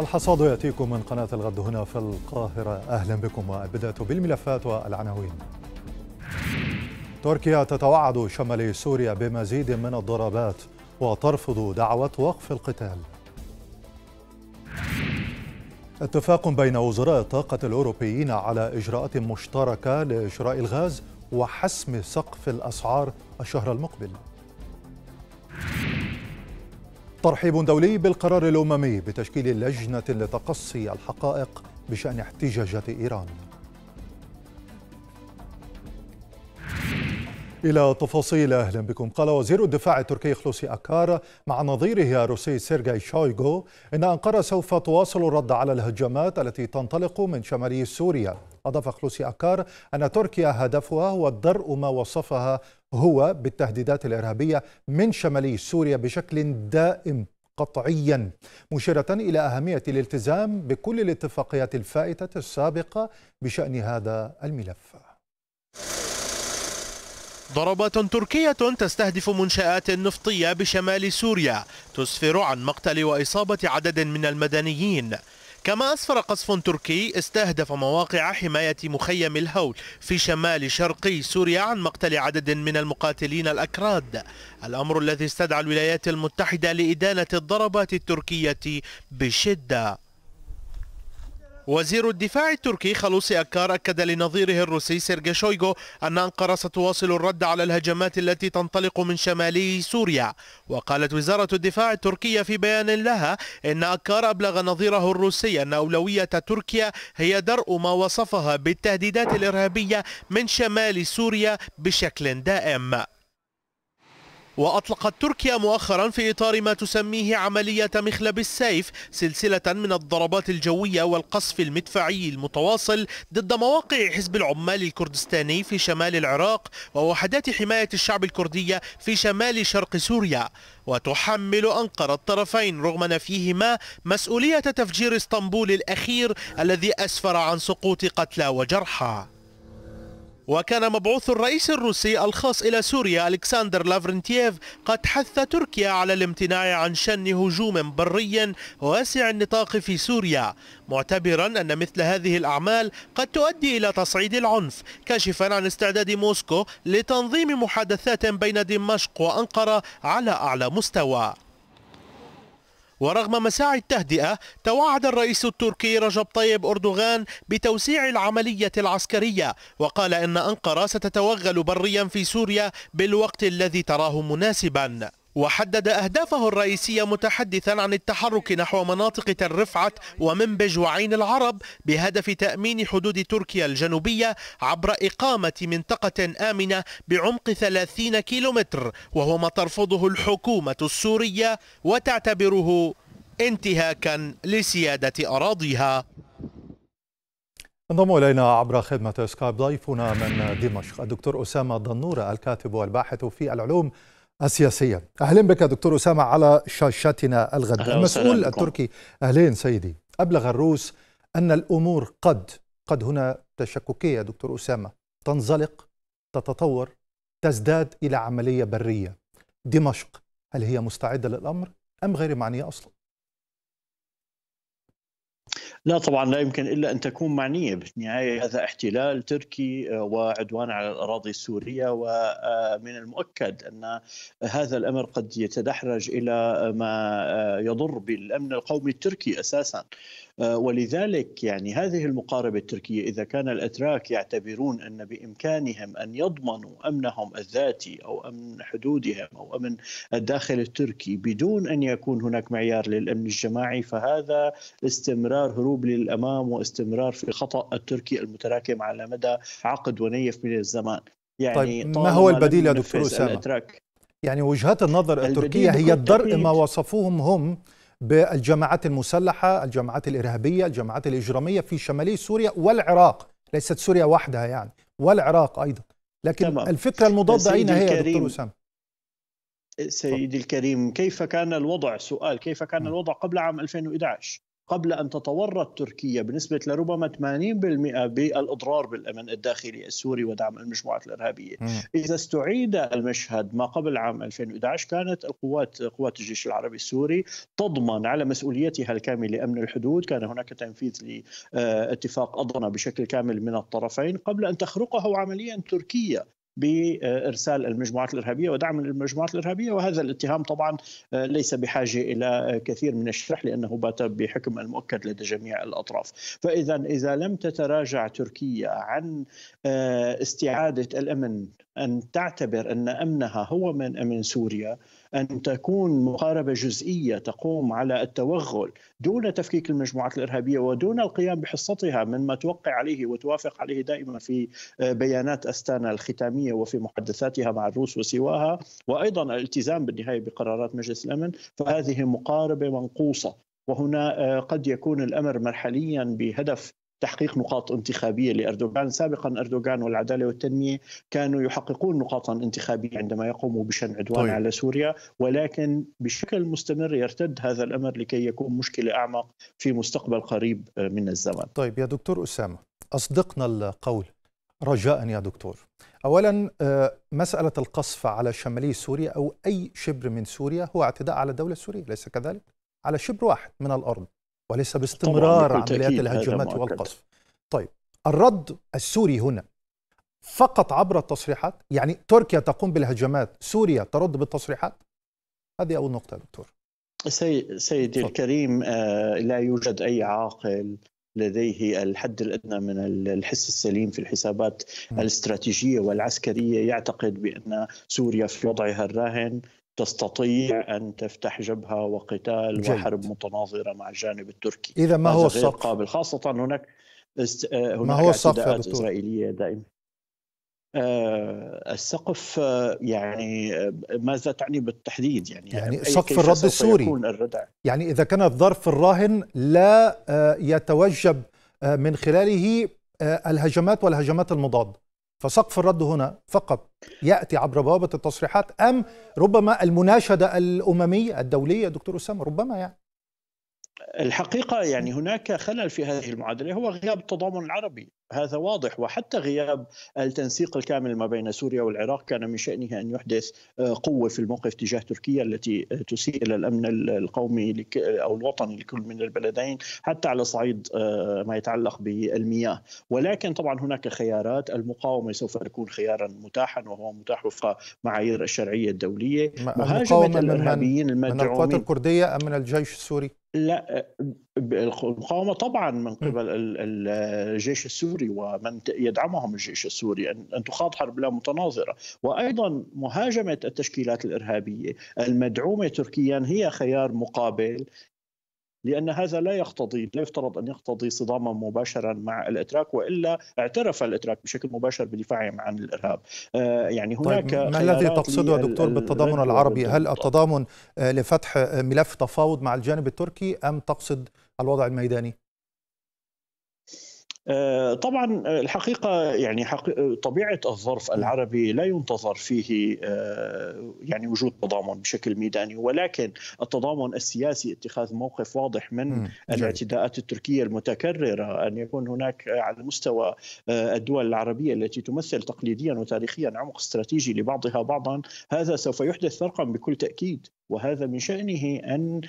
الحصاد يأتيكم من قناة الغد هنا في القاهرة أهلا بكم والبداية بالملفات والعناوين تركيا تتوعد شمال سوريا بمزيد من الضربات وترفض دعوة وقف القتال اتفاق بين وزراء الطاقة الأوروبيين على إجراءات مشتركة لشراء الغاز وحسم سقف الأسعار الشهر المقبل ترحيب دولي بالقرار الأممي بتشكيل لجنة لتقصي الحقائق بشأن احتجاجات إيران إلى تفاصيل أهلا بكم قال وزير الدفاع التركي خلوسي أكار مع نظيره الروسي سيرجاي شويغو إن أنقرة سوف تواصل الرد على الهجمات التي تنطلق من شمالي سوريا أضاف خلوسي أكار أن تركيا هدفها هو درء ما وصفها هو بالتهديدات الإرهابية من شمالي سوريا بشكل دائم قطعيا مشيرة إلى أهمية الالتزام بكل الاتفاقيات الفائتة السابقة بشأن هذا الملف ضربات تركية تستهدف منشآت نفطية بشمال سوريا تسفر عن مقتل وإصابة عدد من المدنيين كما أسفر قصف تركي استهدف مواقع حماية مخيم الهول في شمال شرقي سوريا عن مقتل عدد من المقاتلين الأكراد الأمر الذي استدعى الولايات المتحدة لإدانة الضربات التركية بشدة وزير الدفاع التركي خلوصي أكار أكد لنظيره الروسي سيرجي شويغو أن أنقرة ستواصل الرد على الهجمات التي تنطلق من شمالي سوريا وقالت وزارة الدفاع التركية في بيان لها إن أكار أبلغ نظيره الروسي أن أولوية تركيا هي درء ما وصفها بالتهديدات الإرهابية من شمال سوريا بشكل دائم وأطلقت تركيا مؤخرا في إطار ما تسميه عملية مخلب السيف سلسلة من الضربات الجوية والقصف المدفعي المتواصل ضد مواقع حزب العمال الكردستاني في شمال العراق ووحدات حماية الشعب الكردية في شمال شرق سوريا وتحمل أنقرة الطرفين رغم نفيهما مسؤولية تفجير اسطنبول الأخير الذي أسفر عن سقوط قتلى وجرحى وكان مبعوث الرئيس الروسي الخاص إلى سوريا ألكسندر لافرنتييف قد حث تركيا على الامتناع عن شن هجوم بري واسع النطاق في سوريا معتبرا أن مثل هذه الأعمال قد تؤدي إلى تصعيد العنف كاشفا عن استعداد موسكو لتنظيم محادثات بين دمشق وأنقرة على أعلى مستوى ورغم مساعي التهدئة توعد الرئيس التركي رجب طيب أردوغان بتوسيع العملية العسكرية وقال إن أنقرة ستتوغل بريا في سوريا بالوقت الذي تراه مناسباً وحدد أهدافه الرئيسية متحدثا عن التحرك نحو مناطق تل رفعت ومنبج وعين العرب بهدف تأمين حدود تركيا الجنوبية عبر إقامة منطقة آمنة بعمق 30 كيلومتر وهو ما ترفضه الحكومة السورية وتعتبره انتهاكا لسيادة أراضيها انضم الينا عبر خدمه سكايب ضيفنا من دمشق الدكتور اسامه ضنورة الكاتب والباحث في العلوم السياسية أهلا بك دكتور أسامة على شاشتنا الغد المسؤول التركي أهلين سيدي أبلغ الروس أن الأمور قد قد هنا تشككية دكتور أسامة تنزلق تتطور تزداد إلى عملية برية دمشق هل هي مستعدة للأمر أم غير معنية أصلا لا طبعا لا يمكن الا ان تكون معنيه بالنهايه هذا احتلال تركي آه، وعدوان على الاراضي السوريه ومن آه، المؤكد ان هذا الامر قد يتدحرج الى آه، ما يضر بالامن القومي التركي اساسا ولذلك يعني هذه المقاربة التركية إذا كان الأتراك يعتبرون أن بإمكانهم أن يضمنوا أمنهم الذاتي أو أمن حدودهم أو أمن الداخل التركي بدون أن يكون هناك معيار للأمن الجماعي فهذا استمرار استمرار هروب للامام واستمرار في خطا التركي المتراكم على مدى عقد ونيف من الزمان يعني طيب ما هو البديل يا دكتور اسامه يعني وجهات النظر التركيه هي الدرء ما وصفوهم هم بالجماعات المسلحه الجماعات الارهابيه الجماعات الاجراميه في شمالي سوريا والعراق ليست سوريا وحدها يعني والعراق ايضا لكن تمام. الفكره المضاده اين هي يا دكتور اسامه سيدي الكريم كيف كان الوضع سؤال كيف كان نعم. الوضع قبل عام 2011 قبل أن تتورط تركيا بنسبة لربما 80% بالإضرار بالأمن الداخلي السوري ودعم المجموعات الإرهابية إذا استعيد المشهد ما قبل عام 2011 كانت القوات قوات الجيش العربي السوري تضمن على مسؤوليتها الكاملة أمن الحدود كان هناك تنفيذ لاتفاق أضرنا بشكل كامل من الطرفين قبل أن تخرقه عمليا تركيا بارسال المجموعات الارهابيه ودعم المجموعات الارهابيه وهذا الاتهام طبعا آه، ليس بحاجه الى آه، كثير من الشرح لانه بات بحكم المؤكد لدى جميع الاطراف، فاذا اذا لم تتراجع تركيا عن آه، استعاده الامن ان تعتبر ان امنها هو من امن سوريا أن تكون مقاربة جزئية تقوم على التوغل دون تفكيك المجموعات الإرهابية ودون القيام بحصتها مما توقع عليه وتوافق عليه دائما في آه، بيانات أستانا الختامية وفي محادثاتها مع الروس وسواها وأيضا الالتزام بالنهاية بقرارات مجلس الأمن فهذه مقاربة منقوصة وهنا آه، قد يكون الامر مرحليا بهدف تحقيق نقاط انتخابيه لاردوغان، سابقا اردوغان والعداله والتنميه كانوا يحققون نقاطا انتخابيه عندما يقوموا بشن عدوان طيب. على سوريا، ولكن بشكل مستمر يرتد هذا الامر لكي يكون مشكله اعمق في مستقبل قريب آه، من الزمن. طيب يا دكتور اسامه، اصدقنا القول رجاء يا دكتور. اولا آه، مساله القصف على شمالي سوريا او اي شبر من سوريا هو اعتداء على الدوله السوريه، ليس كذلك؟ على شبر واحد من الارض. وليس باستمرار عمليات الهجمات والقصف طيب الرد السوري هنا فقط عبر التصريحات يعني تركيا تقوم بالهجمات سوريا ترد بالتصريحات هذه أول نقطة يا دكتور سيدي الكريم آه، لا يوجد أي عاقل لديه الحد الادنى من الحس السليم في الحسابات الاستراتيجيه والعسكريه يعتقد بان سوريا في وضعها الراهن تستطيع ان تفتح جبهه وقتال جيد. وحرب متناظره مع الجانب التركي اذا ما هو السقف قابل خاصه هناك است... آه، هناك ما هو السقف اسرائيليه دائما آه السقف آه، يعني آه، ماذا تعني بالتحديد يعني يعني سقف يعني الرد السوري يعني اذا كان الظرف الراهن لا يتوجب من خلاله الهجمات والهجمات المضاده فسقف الرد هنا فقط ياتي عبر بوابه التصريحات ام ربما المناشده الامميه الدوليه دكتور اسامه ربما يعني الحقيقه يعني هناك خلل في هذه المعادله هو غياب التضامن العربي هذا واضح وحتى غياب التنسيق الكامل ما بين سوريا والعراق كان من شأنه أن يحدث آه، قوة في الموقف تجاه تركيا التي تسيء إلى الأمن القومي أو الوطني لكل من البلدين حتى على صعيد آه، ما يتعلق بالمياه ولكن طبعا هناك خيارات المقاومة سوف تكون خيارا متاحا وهو متاح وفق معايير الشرعية الدولية مهاجمة الإرهابيين من, من القوات الكردية أم من الجيش السوري؟ لا آه، المقاومه طبعا من قبل الجيش السوري ومن يدعمهم الجيش السوري ان تخاض حرب لا متناظره وايضا مهاجمه التشكيلات الارهابيه المدعومه تركيا هي خيار مقابل لأن هذا لا يقتضي لا يفترض أن يقتضي صداما مباشرا مع الإتراك وإلا اعترف الإتراك بشكل مباشر بدفاعهم عن الإرهاب آه، يعني طيب، هناك طيب ما الذي تقصده دكتور بالتضامن العربي هل التضامن آه، لفتح ملف تفاوض مع الجانب التركي أم تقصد الوضع الميداني؟ آه، طبعا آه، الحقيقة يعني طبيعة الظرف العربي لا ينتظر فيه آه، يعني وجود تضامن بشكل ميداني ولكن التضامن السياسي اتخاذ موقف واضح من الاعتداءات التركية المتكررة أن يكون هناك على مستوى الدول العربية التي تمثل تقليديا وتاريخيا عمق استراتيجي لبعضها بعضا هذا سوف يحدث فرقا بكل تأكيد وهذا من شأنه أن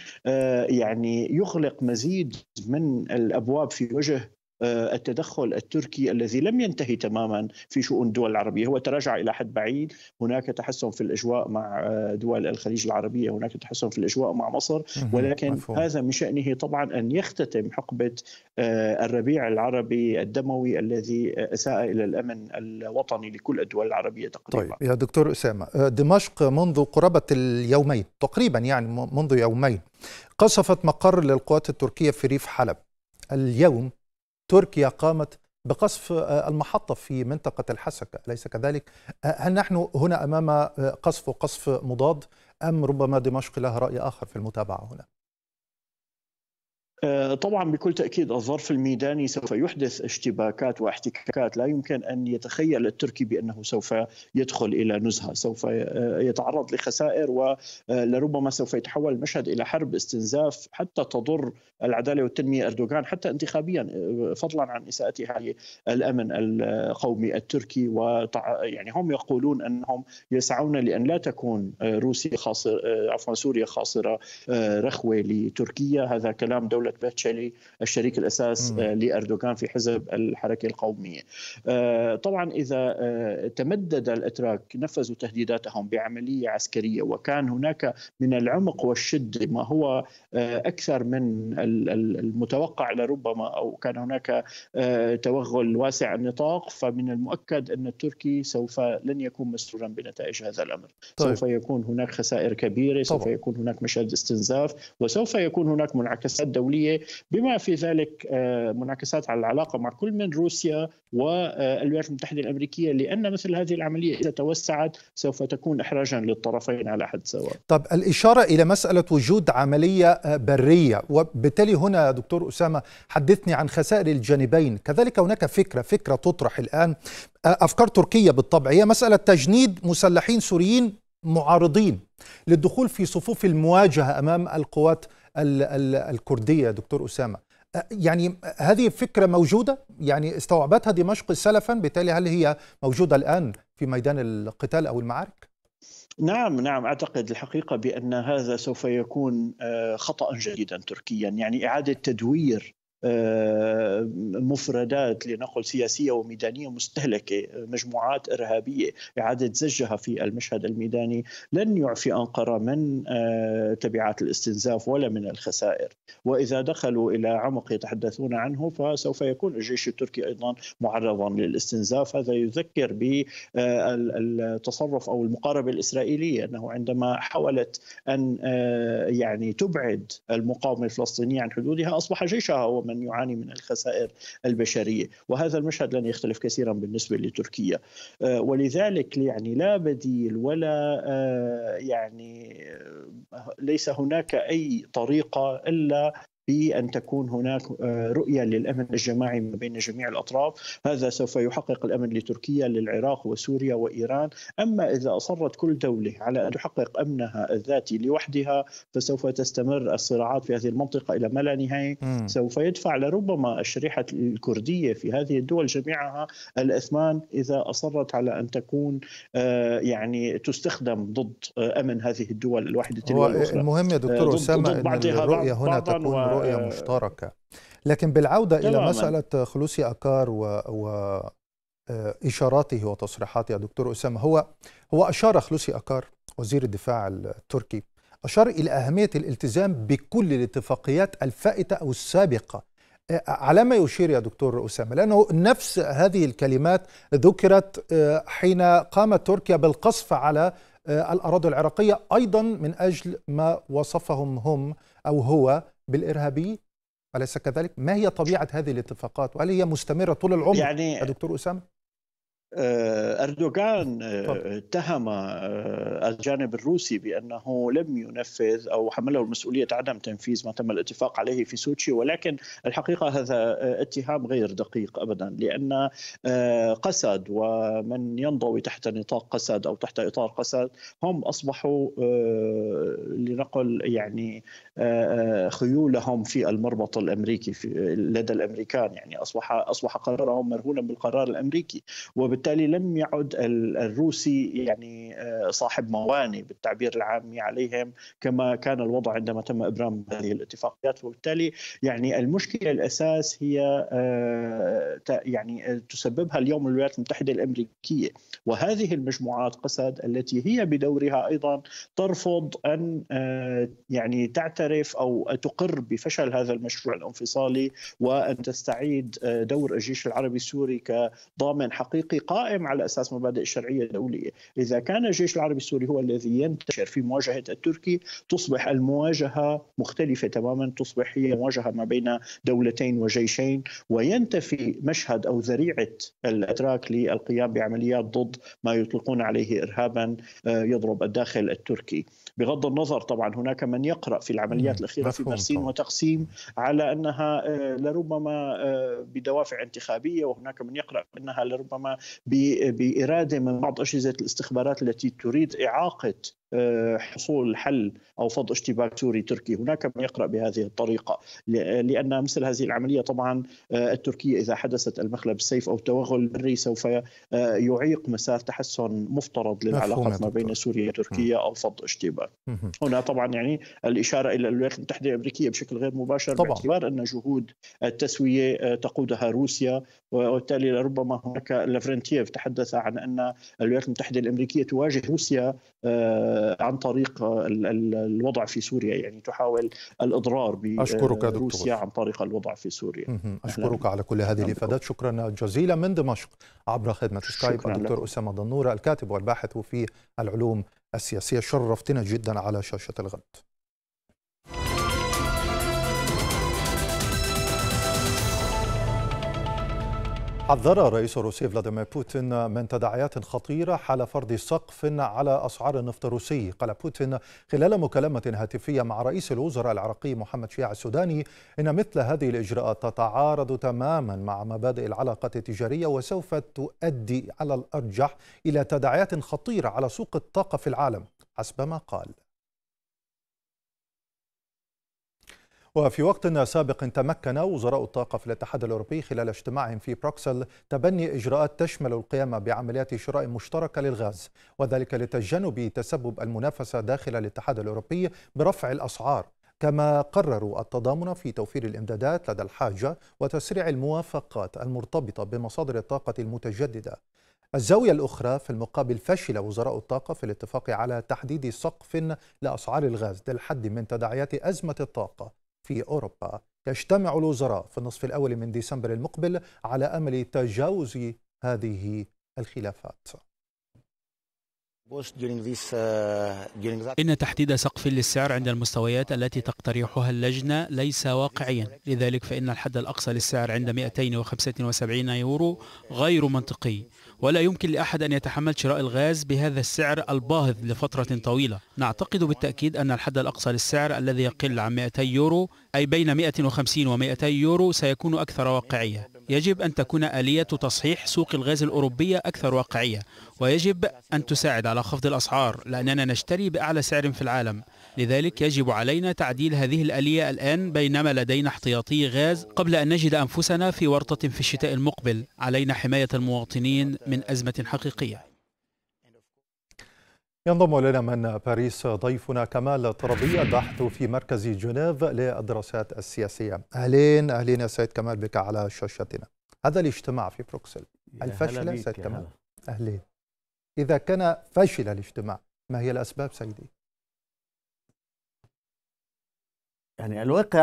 يعني يغلق مزيد من الأبواب في وجه آه، التدخل التركي الذي لم ينتهي تماما في شؤون الدول العربيه، هو تراجع الى حد بعيد، هناك تحسن في الاجواء مع آه، دول الخليج العربيه، هناك تحسن في الاجواء مع مصر، ولكن مفهوم. هذا من شانه طبعا ان يختتم حقبه آه، الربيع العربي الدموي الذي اساء الى الامن الوطني لكل الدول العربيه تقريبا. طيب يا دكتور اسامه، دمشق منذ قرابه اليومين تقريبا يعني منذ يومين قصفت مقر للقوات التركيه في ريف حلب. اليوم تركيا قامت بقصف آه، المحطة في منطقة الحسكة أليس كذلك؟ آه، هل نحن هنا أمام آه، قصف وقصف مضاد أم ربما دمشق لها رأي آخر في المتابعة هنا؟ آه، طبعا بكل تاكيد الظرف الميداني سوف يحدث اشتباكات واحتكاكات لا يمكن ان يتخيل التركي بانه سوف يدخل الى نزهه، سوف آه، يتعرض لخسائر ولربما آه، سوف يتحول المشهد الى حرب استنزاف حتى تضر العداله والتنميه اردوغان حتى انتخابيا فضلا عن اساءتها الامن القومي التركي و يعني هم يقولون انهم يسعون لان لا تكون روسيا خاصره عفوا سوريا خاصره رخوه لتركيا هذا كلام دوله دوله باتشيلي الشريك الاساس آه، لاردوغان في حزب الحركه القوميه. آه، طبعا اذا آه، تمدد الاتراك نفذوا تهديداتهم بعمليه عسكريه وكان هناك من العمق والشده ما هو اكثر من المتوقع لربما او كان هناك توغل واسع النطاق فمن المؤكد ان التركي سوف لن يكون مسرورا بنتائج هذا الامر طيب. سوف يكون هناك خسائر كبيره طبعا. سوف يكون هناك مشهد استنزاف وسوف يكون هناك منعكسات دوليه الدولية بما في ذلك آه، منعكسات على العلاقة مع كل من روسيا والولايات المتحدة الأمريكية لأن مثل هذه العملية إذا توسعت سوف تكون إحراجا للطرفين على حد سواء طب الإشارة إلى مسألة وجود عملية آه، برية وبالتالي هنا دكتور أسامة حدثني عن خسائر الجانبين كذلك هناك فكرة فكرة تطرح الآن آه، أفكار تركية بالطبع هي مسألة تجنيد مسلحين سوريين معارضين للدخول في صفوف المواجهة أمام القوات الكردية دكتور أسامة يعني هذه فكرة موجودة يعني استوعبتها دمشق سلفا بالتالي هل هي موجودة الآن في ميدان القتال أو المعارك؟ نعم نعم اعتقد الحقيقه بان هذا سوف يكون آه، خطا جديدا تركيا يعني اعاده تدوير آه، مفردات لنقل سياسيه وميدانيه مستهلكه، آه، مجموعات ارهابيه، اعاده زجها في المشهد الميداني لن يعفي انقره من آه، تبعات الاستنزاف ولا من الخسائر، واذا دخلوا الى عمق يتحدثون عنه فسوف يكون الجيش التركي ايضا معرضا للاستنزاف، هذا يذكر بالتصرف او المقاربه الاسرائيليه انه عندما حاولت ان يعني تبعد المقاومه الفلسطينيه عن حدودها اصبح جيشها هو من يعاني من الخسائر البشريه وهذا المشهد لن يختلف كثيرا بالنسبه لتركيا آه، ولذلك يعني لا بديل ولا آه، يعني آه، ليس هناك اي طريقه الا بأن تكون هناك آه، رؤية للأمن الجماعي ما بين جميع الأطراف هذا سوف يحقق الأمن لتركيا للعراق وسوريا وإيران أما إذا أصرت كل دولة على أن تحقق أمنها الذاتي لوحدها فسوف تستمر الصراعات في هذه المنطقة إلى ما لا نهاية سوف يدفع لربما الشريحة الكردية في هذه الدول جميعها الأثمان إذا أصرت على أن تكون آه، يعني تستخدم ضد آه، أمن هذه الدول الواحدة تلو المهم يا دكتور أسامة أن الرؤية هنا تكون و... رؤية آه، مشتركة لكن بالعودة إلى مسألة خلوصي أكار و, و آه، إشاراته وتصريحاته يا دكتور أسامة هو هو أشار خلوصي أكار وزير الدفاع التركي أشار إلى أهمية الالتزام بكل الاتفاقيات الفائتة أو السابقة آه، على ما يشير يا دكتور أسامة لأنه نفس هذه الكلمات ذكرت حين قامت تركيا بالقصف على الأراضي العراقية أيضا من أجل ما وصفهم هم أو هو بالارهابيين اليس كذلك ما هي طبيعه هذه الاتفاقات وهل هي مستمره طول العمر يعني يا دكتور اسامه آه، أردوغان آه، اتهم آه، الجانب الروسي بأنه لم ينفذ أو حمله المسؤولية عدم تنفيذ ما تم الاتفاق عليه في سوتشي ولكن الحقيقة هذا اتهام غير دقيق أبدا لأن قسد ومن ينضوي تحت نطاق قسد أو تحت إطار قسد هم أصبحوا لنقل يعني خيولهم في المربط الأمريكي لدى الأمريكان يعني أصبح أصبح قرارهم مرهونا بالقرار الأمريكي وبالتالي وبالتالي لم يعد الروسي يعني آه، صاحب موانئ بالتعبير العامي عليهم كما كان الوضع عندما تم ابرام هذه الاتفاقيات وبالتالي يعني المشكله الاساس هي آه، يعني آه، تسببها اليوم الولايات المتحده الامريكيه وهذه المجموعات قسد التي هي بدورها ايضا ترفض ان يعني تعترف او تقر بفشل هذا المشروع الانفصالي وان تستعيد دور الجيش العربي السوري كضامن حقيقي قائم على اساس مبادئ الشرعيه الدوليه، اذا كان الجيش العربي السوري هو الذي ينتشر في مواجهه التركي تصبح المواجهه مختلفه تماما، تصبح هي مواجهه ما بين دولتين وجيشين وينتفي مشهد او ذريعه الاتراك للقيام بعمليات ضد ما يطلقون عليه ارهابا آه، يضرب الداخل التركي. بغض النظر طبعا هناك من يقرا في العمليات الاخيره في مرسين وتقسيم على انها آه، لربما آه، بدوافع انتخابيه وهناك من يقرا انها لربما باراده من بعض اجهزه الاستخبارات التي تريد اعاقه آه، حصول حل او فض اشتباك سوري تركي، هناك من يقرا بهذه الطريقه لان مثل هذه العمليه طبعا آه، التركيه اذا حدثت المخلب السيف او التوغل البري سوف آه، يعيق مسار تحسن مفترض للعلاقات ما بين سوريا وتركيا او فض اشتباك. هنا طبعا يعني الاشاره الى الولايات المتحده الامريكيه بشكل غير مباشر طبعا. باعتبار ان جهود التسويه تقودها روسيا وبالتالي ربما هناك لافرنتيف تحدث عن ان الولايات المتحده الامريكيه تواجه روسيا آه، عن طريق آه، الوضع في سوريا يعني تحاول الاضرار بروسيا آه، عن طريق الوضع في سوريا اشكرك على كل هذه نعم. الافادات شكرا جزيلا من دمشق عبر خدمه سكايب الدكتور اسامه دنوره الكاتب والباحث في العلوم السياسيه شرفتنا جدا على شاشه الغد حذر الرئيس الروسي فلاديمير بوتين من تداعيات خطيرة حال فرض سقف على أسعار النفط الروسي قال بوتين خلال مكالمة هاتفية مع رئيس الوزراء العراقي محمد شيع السوداني إن مثل هذه الإجراءات تتعارض تماما مع مبادئ العلاقة التجارية وسوف تؤدي على الأرجح إلى تداعيات خطيرة على سوق الطاقة في العالم حسب ما قال وفي وقت سابق تمكن وزراء الطاقة في الاتحاد الأوروبي خلال اجتماعهم في بروكسل تبني إجراءات تشمل القيام بعمليات شراء مشتركة للغاز وذلك لتجنب تسبب المنافسة داخل الاتحاد الأوروبي برفع الأسعار كما قرروا التضامن في توفير الإمدادات لدى الحاجة وتسريع الموافقات المرتبطة بمصادر الطاقة المتجددة الزاوية الأخرى في المقابل فشل وزراء الطاقة في الاتفاق على تحديد سقف لأسعار الغاز للحد من تداعيات أزمة الطاقة في أوروبا يجتمع الوزراء في النصف الأول من ديسمبر المقبل على أمل تجاوز هذه الخلافات إن تحديد سقف للسعر عند المستويات التي تقترحها اللجنة ليس واقعيا لذلك فإن الحد الأقصى للسعر عند 275 يورو غير منطقي ولا يمكن لأحد أن يتحمل شراء الغاز بهذا السعر الباهظ لفترة طويلة نعتقد بالتأكيد أن الحد الأقصى للسعر الذي يقل عن 200 يورو أي بين 150 و 200 يورو سيكون أكثر واقعية يجب أن تكون آلية تصحيح سوق الغاز الأوروبية أكثر واقعية ويجب أن تساعد على خفض الأسعار لأننا نشتري بأعلى سعر في العالم لذلك يجب علينا تعديل هذه الآلية الآن بينما لدينا احتياطي غاز قبل أن نجد أنفسنا في ورطة في الشتاء المقبل علينا حماية المواطنين من أزمة حقيقية ينضم إلينا من باريس ضيفنا كمال طربي الباحث في مركز جنيف للدراسات السياسية أهلين أهلين يا سيد كمال بك على شاشتنا هذا الاجتماع في بروكسل الفشل سيد كمال؟ أهلين إذا كان فشل الاجتماع ما هي الأسباب سيدي؟ يعني الواقع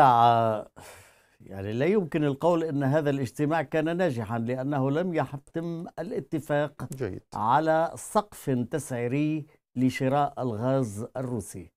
يعني لا يمكن القول ان هذا الاجتماع كان ناجحا لانه لم يتم الاتفاق جيد. على سقف تسعيري لشراء الغاز الروسي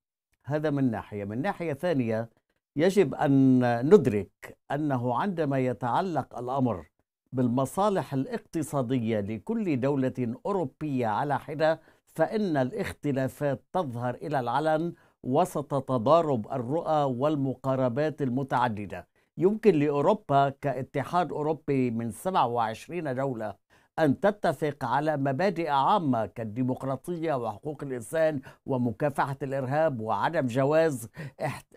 هذا من ناحيه من ناحيه ثانيه يجب ان ندرك انه عندما يتعلق الامر بالمصالح الاقتصاديه لكل دوله اوروبيه على حده فان الاختلافات تظهر الى العلن وسط تضارب الرؤى والمقاربات المتعددة يمكن لأوروبا كاتحاد أوروبي من 27 دولة أن تتفق على مبادئ عامة كالديمقراطية وحقوق الإنسان ومكافحة الإرهاب وعدم جواز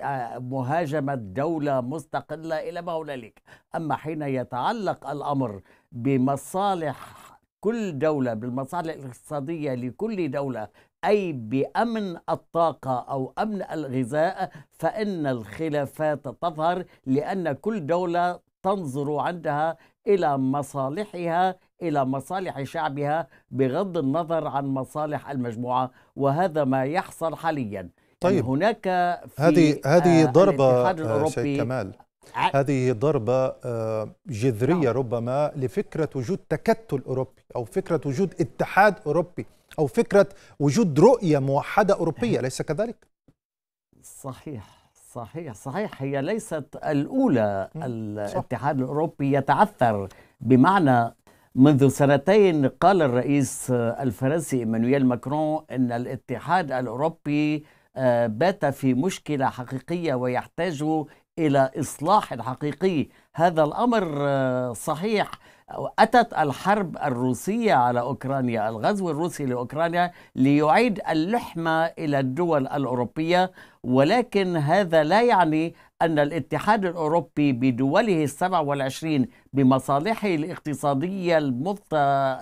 آه، مهاجمة دولة مستقلة إلى ما هنالك أما حين يتعلق الأمر بمصالح كل دولة بالمصالح الاقتصادية لكل دولة أي بأمن الطاقة أو أمن الغذاء فإن الخلافات تظهر لأن كل دولة تنظر عندها إلى مصالحها إلى مصالح شعبها بغض النظر عن مصالح المجموعة وهذا ما يحصل حاليا طيب هناك في هذه هذه آه، ضربة آه، الأوروبي كمال هذه ضربة آه، جذرية نعم. ربما لفكرة وجود تكتل أوروبي أو فكرة وجود اتحاد أوروبي أو فكرة وجود رؤية موحدة أوروبية ليس كذلك؟ صحيح صحيح صحيح هي ليست الأولى الاتحاد الأوروبي يتعثر بمعنى منذ سنتين قال الرئيس الفرنسي ايمانويل ماكرون ان الاتحاد الاوروبي آه، بات في مشكله حقيقيه ويحتاج الى اصلاح حقيقي هذا الامر آه، صحيح أتت الحرب الروسية على أوكرانيا الغزو الروسي لأوكرانيا ليعيد اللحمة إلى الدول الأوروبية ولكن هذا لا يعني أن الاتحاد الأوروبي بدوله السبع والعشرين بمصالحه الاقتصادية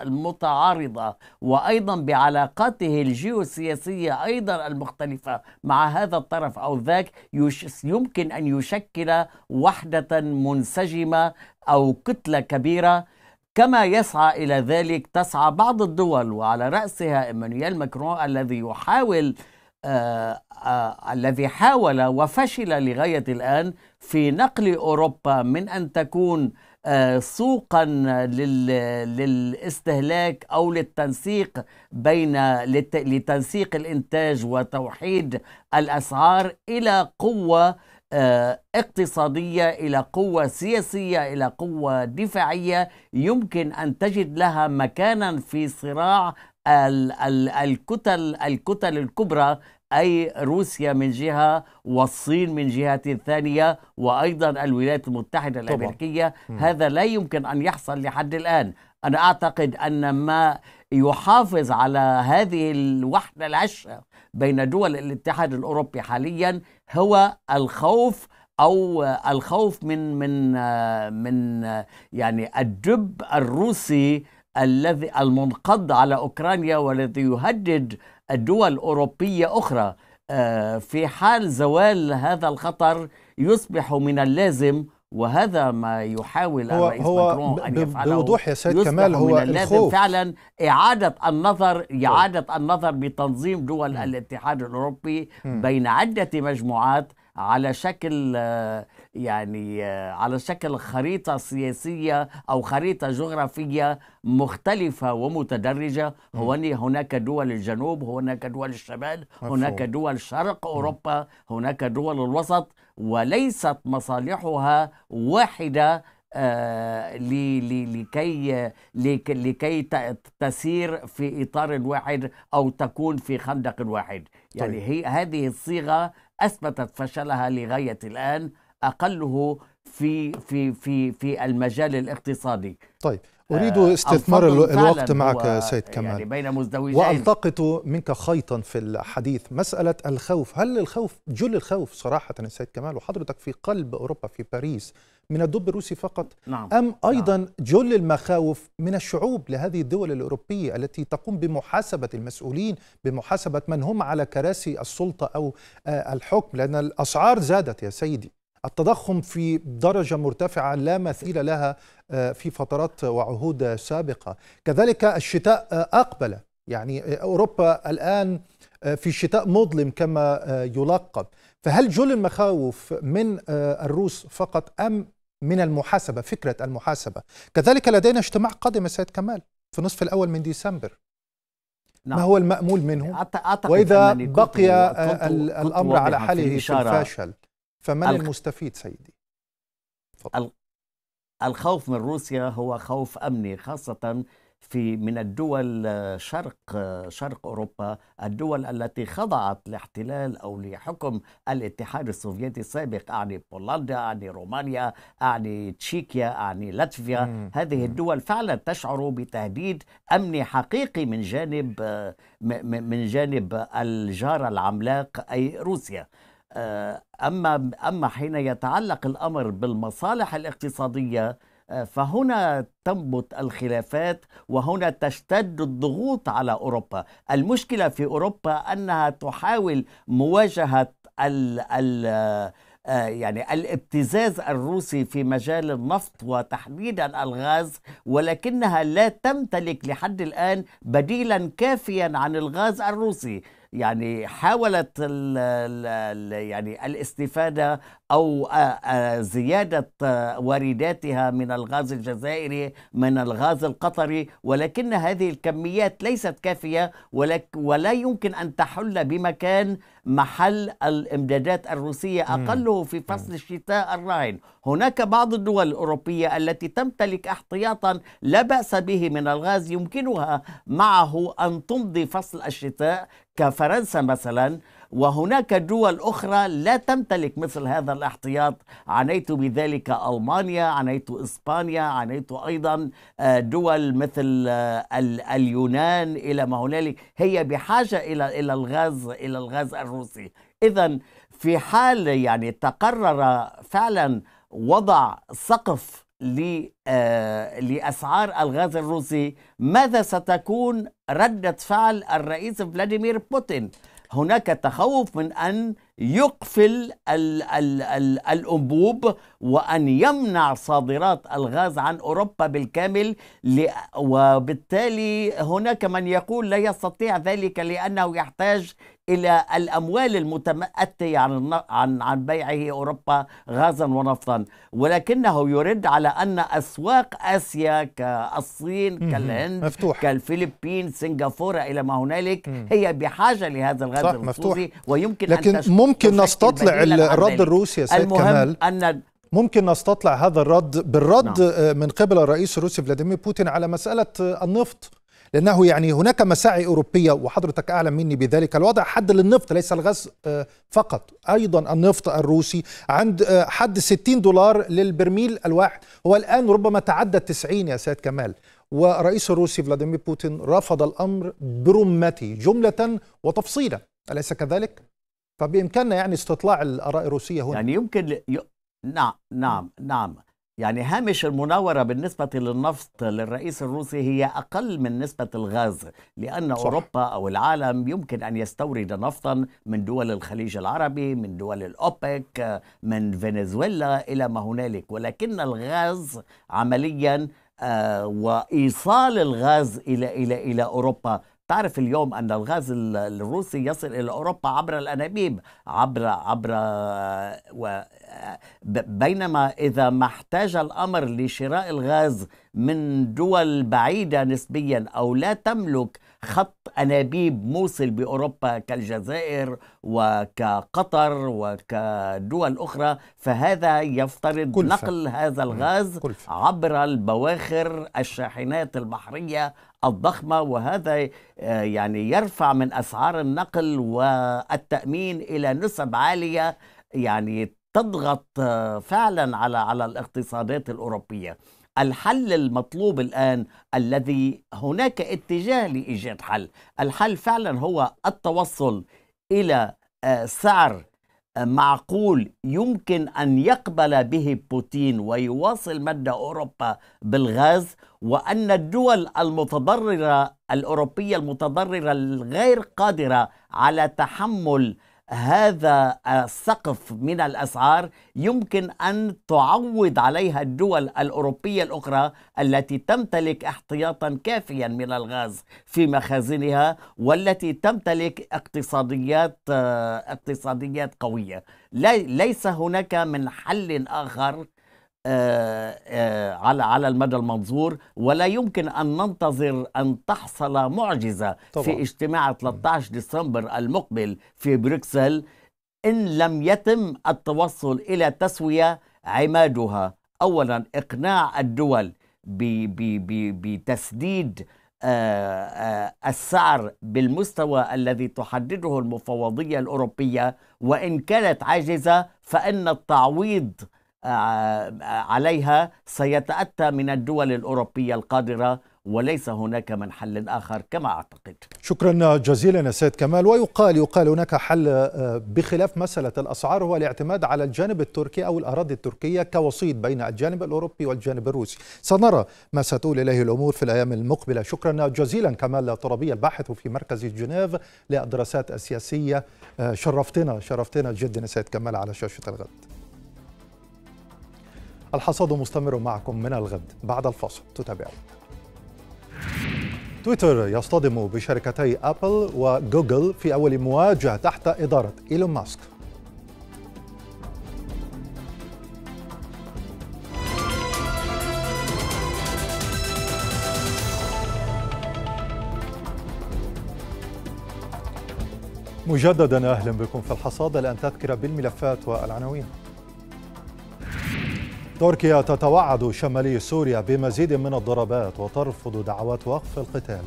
المتعارضة وأيضا بعلاقاته الجيوسياسية أيضا المختلفة مع هذا الطرف أو ذاك يمكن أن يشكل وحدة منسجمة أو كتلة كبيرة كما يسعى إلى ذلك تسعى بعض الدول وعلى رأسها إيمانويل ماكرون الذي يحاول آه آه الذي حاول وفشل لغاية الآن في نقل أوروبا من أن تكون آه سوقا لل للاستهلاك أو للتنسيق بين لت لتنسيق الإنتاج وتوحيد الأسعار إلى قوة آه، اقتصاديه الى قوه سياسيه الى قوه دفاعيه يمكن ان تجد لها مكانا في صراع الكتل الكتل الكبرى اي روسيا من جهه والصين من جهه ثانيه وايضا الولايات المتحده الامريكيه طبعا. هذا لا يمكن ان يحصل لحد الان انا اعتقد ان ما يحافظ على هذه الوحده الهشه بين دول الاتحاد الاوروبي حاليا هو الخوف او الخوف من من من يعني الدب الروسي الذي المنقض على اوكرانيا والذي يهدد الدول الاوروبيه اخرى آه، في حال زوال هذا الخطر يصبح من اللازم وهذا ما يحاول هو الرئيس هو ماكرون ان يفعله بوضوح يا سيد كمال هو الخوف. فعلا اعاده النظر طيب. اعاده النظر بتنظيم دول الاتحاد الاوروبي بين عده مجموعات على شكل آه يعني آه، على شكل خريطة سياسية أو خريطة جغرافية مختلفة ومتدرجة هناك دول الجنوب هناك دول الشمال هناك دول شرق أوروبا هناك دول الوسط وليست مصالحها واحدة آه، لكي لكي تسير في اطار واحد او تكون في خندق واحد يعني طيب. هي هذه الصيغه اثبتت فشلها لغايه الان اقله في في في في المجال الاقتصادي طيب آه، اريد استثمار الوقت معك سيد يعني كمال يعني بين مزدوجين والتقط منك خيطا في الحديث مساله الخوف هل الخوف جل الخوف صراحه يا سيد كمال وحضرتك في قلب اوروبا في باريس من الدب الروسي فقط نعم. ام نعم. ايضا نعم. جل المخاوف من الشعوب لهذه الدول الاوروبيه التي تقوم بمحاسبه المسؤولين بمحاسبه من هم على كراسي السلطه او آه، الحكم لان الاسعار زادت يا سيدي التضخم في درجة مرتفعة لا مثيل لها آه، في فترات وعهود سابقة كذلك الشتاء آه، أقبل يعني آه، أوروبا الآن في شتاء مظلم كما يلقب فهل جل المخاوف من الروس فقط أم من المحاسبة فكرة المحاسبة كذلك لدينا اجتماع قادم سيد كمال في نصف الأول من ديسمبر نعم. ما هو المأمول منه أعتقد وإذا بقي كنت الأمر كنت على حاله في الفشل فمن الخ... المستفيد سيدي؟ فضل. الخوف من روسيا هو خوف امني خاصه في من الدول شرق شرق اوروبا الدول التي خضعت لاحتلال او لحكم الاتحاد السوفيتي السابق اعني بولندا اعني رومانيا اعني تشيكيا اعني لاتفيا هذه الدول فعلا تشعر بتهديد امني حقيقي من جانب من جانب الجار العملاق اي روسيا آه، اما اما حين يتعلق الامر بالمصالح الاقتصاديه آه، فهنا تنبت الخلافات وهنا تشتد الضغوط على اوروبا، المشكله في اوروبا انها تحاول مواجهه الـ الـ آه، يعني الابتزاز الروسي في مجال النفط وتحديدا الغاز ولكنها لا تمتلك لحد الان بديلا كافيا عن الغاز الروسي يعني حاولت الـ الـ يعني الاستفادة أو زيادة وارداتها من الغاز الجزائري من الغاز القطري ولكن هذه الكميات ليست كافية ولا يمكن أن تحل بمكان محل الامدادات الروسية أقله في فصل الشتاء الراهن هناك بعض الدول الأوروبية التي تمتلك احتياطا لا بأس به من الغاز يمكنها معه أن تمضي فصل الشتاء كفرنسا مثلا وهناك دول أخرى لا تمتلك مثل هذا الاحتياط عنيت بذلك ألمانيا عنيت إسبانيا عنيت أيضا آه، دول مثل آه، اليونان إلى ما هنالك هي بحاجة إلى إلى الغاز إلى الغاز الروسي إذا في حال يعني تقرر فعلا وضع سقف آه، لأسعار الغاز الروسي ماذا ستكون ردة فعل الرئيس فلاديمير بوتين هناك تخوف من ان يقفل الـ الـ الـ الانبوب وان يمنع صادرات الغاز عن اوروبا بالكامل وبالتالي هناك من يقول لا يستطيع ذلك لانه يحتاج الى الاموال المتاتيه عن عن عن بيعه اوروبا غازا ونفطا ولكنه يرد على ان اسواق اسيا كالصين كالهند مفتوح. كالفلبين سنغافوره الى ما هنالك هي بحاجه لهذا الغاز الخصوصي ويمكن لكن ان تشكل ممكن نستطلع الرد الروسي يا سيد كمال أن ممكن نستطلع هذا الرد بالرد نعم. آه، من قبل الرئيس الروسي فلاديمير بوتين على مسألة آه، النفط لأنه يعني هناك مساعي أوروبية وحضرتك أعلم مني بذلك الوضع حد للنفط ليس الغاز آه، فقط أيضا النفط الروسي عند حد 60 دولار للبرميل الواحد هو الآن ربما تعدى 90 يا سيد كمال ورئيس الروسي فلاديمير بوتين رفض الأمر برمته جملة وتفصيلا أليس كذلك؟ فبإمكاننا يعني استطلاع الآراء الروسية هنا يعني يمكن ي... نعم نعم نعم يعني هامش المناورة بالنسبة للنفط للرئيس الروسي هي أقل من نسبة الغاز لأن صح. أوروبا أو العالم يمكن أن يستورد نفطا من دول الخليج العربي من دول الأوبك من فنزويلا إلى ما هنالك ولكن الغاز عمليا آه، وإيصال الغاز إلى إلى إلى أوروبا تعرف اليوم أن الغاز الروسي يصل إلى أوروبا عبر الأنابيب عبر عبر و بينما إذا ما احتاج الأمر لشراء الغاز من دول بعيدة نسبيا أو لا تملك خط أنابيب موصل بأوروبا كالجزائر وكقطر وكدول أخرى فهذا يفترض كلفة. نقل هذا الغاز كلفة. عبر البواخر الشاحنات البحرية الضخمه وهذا آه، يعني يرفع من اسعار النقل والتامين الى نسب عاليه يعني تضغط آه، فعلا على على الاقتصادات الاوروبيه الحل المطلوب الان الذي هناك اتجاه لايجاد حل الحل فعلا هو التوصل الى آه، سعر معقول يمكن أن يقبل به بوتين ويواصل مد أوروبا بالغاز وأن الدول المتضررة الأوروبية المتضررة الغير قادرة على تحمل هذا السقف من الاسعار يمكن ان تعوض عليها الدول الاوروبيه الاخرى التي تمتلك احتياطا كافيا من الغاز في مخازنها والتي تمتلك اقتصاديات اقتصاديات قويه ليس هناك من حل اخر آه، آه، على على المدى المنظور ولا يمكن ان ننتظر ان تحصل معجزه طبعا. في اجتماع 13 ديسمبر المقبل في بروكسل ان لم يتم التوصل الى تسويه عمادها اولا اقناع الدول بتسديد آه، السعر بالمستوى الذي تحدده المفوضيه الاوروبيه وان كانت عاجزه فان التعويض آه، عليها سيتأتى من الدول الأوروبية القادرة وليس هناك من حل آخر كما أعتقد شكرا جزيلا سيد كمال ويقال يقال هناك حل آه، بخلاف مسألة الأسعار هو الاعتماد على الجانب التركي أو الأراضي التركية كوسيط بين الجانب الأوروبي والجانب الروسي سنرى ما ستؤول إليه الأمور في الأيام المقبلة شكرا جزيلا كمال طربي الباحث في مركز جنيف للدراسات السياسية آه، شرفتنا شرفتنا جدا سيد كمال على شاشة الغد الحصاد مستمر معكم من الغد بعد الفاصل تتابعون تويتر يصطدم بشركتي ابل وجوجل في اول مواجهه تحت اداره ايلون ماسك مجددا اهلا بكم في الحصاد الان تذكره بالملفات والعناوين تركيا تتوعد شمالي سوريا بمزيد من الضربات وترفض دعوات وقف القتال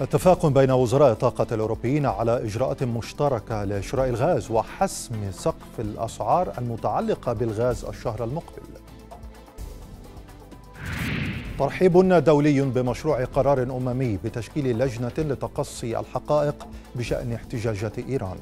اتفاق بين وزراء الطاقة الأوروبيين على إجراءات مشتركة لشراء الغاز وحسم سقف الأسعار المتعلقة بالغاز الشهر المقبل ترحيب دولي بمشروع قرار أممي بتشكيل لجنة لتقصي الحقائق بشأن احتجاجات إيران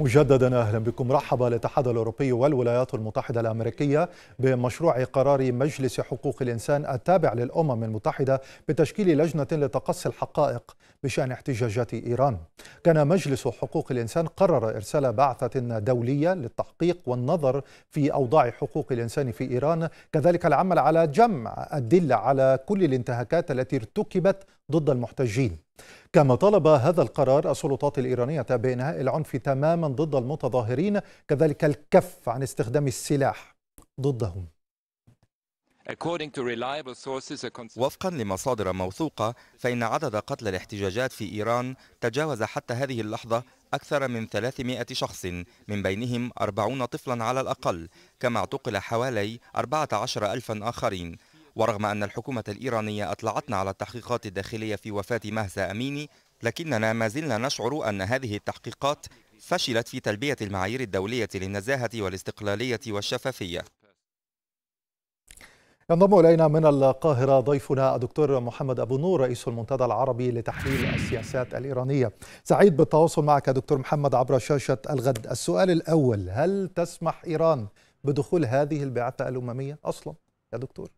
مجددا اهلا بكم رحب الاتحاد الاوروبي والولايات المتحده الامريكيه بمشروع قرار مجلس حقوق الانسان التابع للامم المتحده بتشكيل لجنه لتقصي الحقائق بشان احتجاجات ايران. كان مجلس حقوق الانسان قرر ارسال بعثه دوليه للتحقيق والنظر في اوضاع حقوق الانسان في ايران، كذلك العمل على جمع ادله على كل الانتهاكات التي ارتكبت ضد المحتجين. كما طلب هذا القرار السلطات الإيرانية بإنهاء العنف تماما ضد المتظاهرين كذلك الكف عن استخدام السلاح ضدهم وفقا لمصادر موثوقة فإن عدد قتل الاحتجاجات في إيران تجاوز حتى هذه اللحظة أكثر من 300 شخص من بينهم 40 طفلا على الأقل كما اعتقل حوالي 14 ألفا آخرين ورغم أن الحكومة الإيرانية أطلعتنا على التحقيقات الداخلية في وفاة مهزا أميني لكننا ما زلنا نشعر أن هذه التحقيقات فشلت في تلبية المعايير الدولية للنزاهة والاستقلالية والشفافية ينضم إلينا من القاهرة ضيفنا الدكتور محمد أبو نور رئيس المنتدى العربي لتحليل السياسات الإيرانية سعيد بالتواصل معك دكتور محمد عبر شاشة الغد السؤال الأول هل تسمح إيران بدخول هذه البعثة الأممية أصلا يا دكتور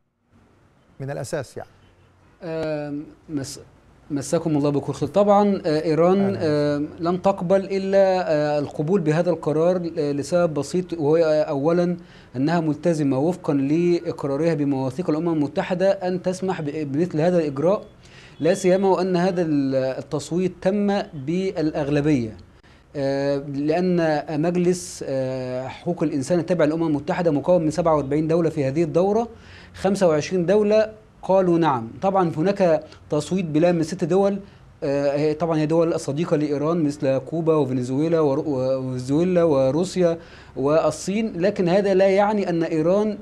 من الأساس يعني مس مساكم الله بكل خير طبعا آه، ايران لن تقبل الا آه، القبول بهذا القرار لسبب بسيط وهو آه، اولا انها ملتزمه وفقا لاقرارها بمواثيق الامم المتحده ان تسمح بمثل هذا الاجراء لا سيما وان هذا التصويت تم بالاغلبيه لأن مجلس حقوق الإنسان التابع للأمم المتحدة مكون من 47 دولة في هذه الدورة 25 دولة قالوا نعم طبعا هناك تصويت بلا من ست دول آه، طبعا هي دول صديقة لإيران مثل كوبا وفنزويلا وفنزويلا وروسيا والصين لكن هذا لا يعني أن إيران